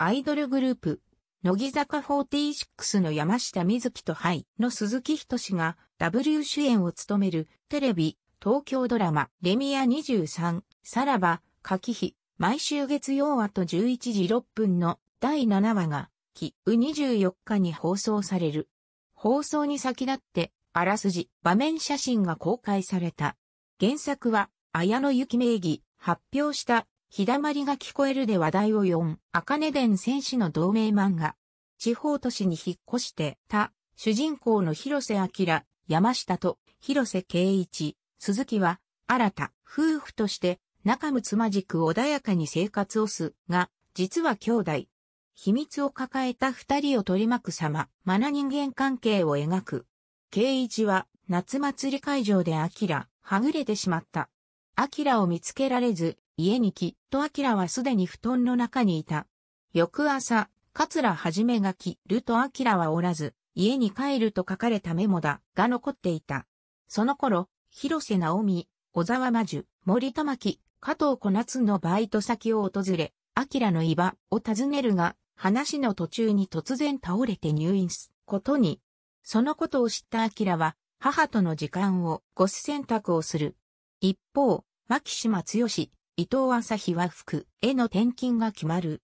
アイドルグループ、乃木坂46の山下美月とハイの鈴木仁が W 主演を務めるテレビ、東京ドラマ、レミア23、さらば、柿日、毎週月曜あと11時6分の第7話が、期、24日に放送される。放送に先立って、あらすじ、場面写真が公開された。原作は、綾野ゆ名義、発表した日だまりが聞こえるで話題を4、茜伝戦士の同名漫画。地方都市に引っ越してた、主人公の広瀬明、山下と広瀬圭一、鈴木は、新た、夫婦として、仲睦まじく穏やかに生活をす、が、実は兄弟。秘密を抱えた二人を取り巻く様、まな人間関係を描く。圭一は、夏祭り会場で明、はぐれてしまった。明を見つけられず、家にきっと明はすでに布団の中にいた。翌朝、桂はじめがきると明はおらず、家に帰ると書かれたメモだが残っていた。その頃、広瀬直美、小沢真樹、森玉木、加藤小夏のバイト先を訪れ、明の居場を訪ねるが、話の途中に突然倒れて入院すことに。そのことを知った明は、母との時間をごす選択をする。一方、牧島剛、伊藤朝日は服への転勤が決まる。